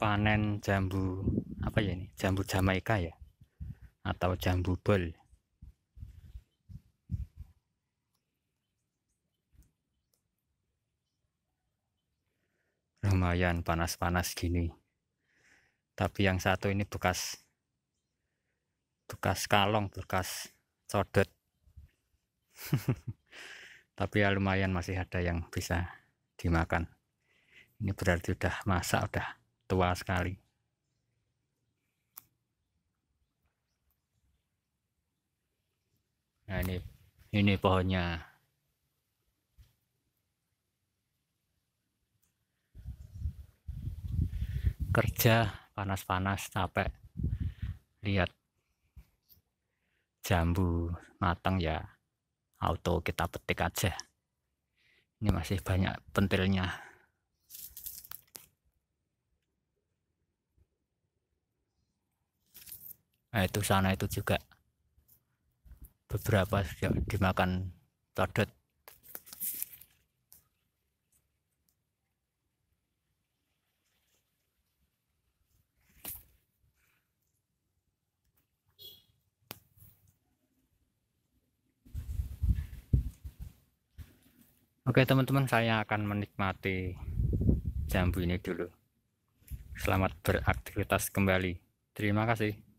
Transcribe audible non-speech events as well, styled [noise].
panen jambu apa ya ini jambu Jamaika ya atau jambu bol lumayan panas-panas gini tapi yang satu ini bekas bekas kalong bekas codet. [laughs] tapi ya lumayan masih ada yang bisa dimakan ini berarti udah masak udah tua sekali. Nah ini ini pohonnya. Kerja panas-panas capek. Lihat jambu matang ya auto kita petik aja. Ini masih banyak pentilnya. nah, itu sana itu juga beberapa dimakan todot Oke teman-teman saya akan menikmati jambu ini dulu Selamat beraktivitas kembali Terima kasih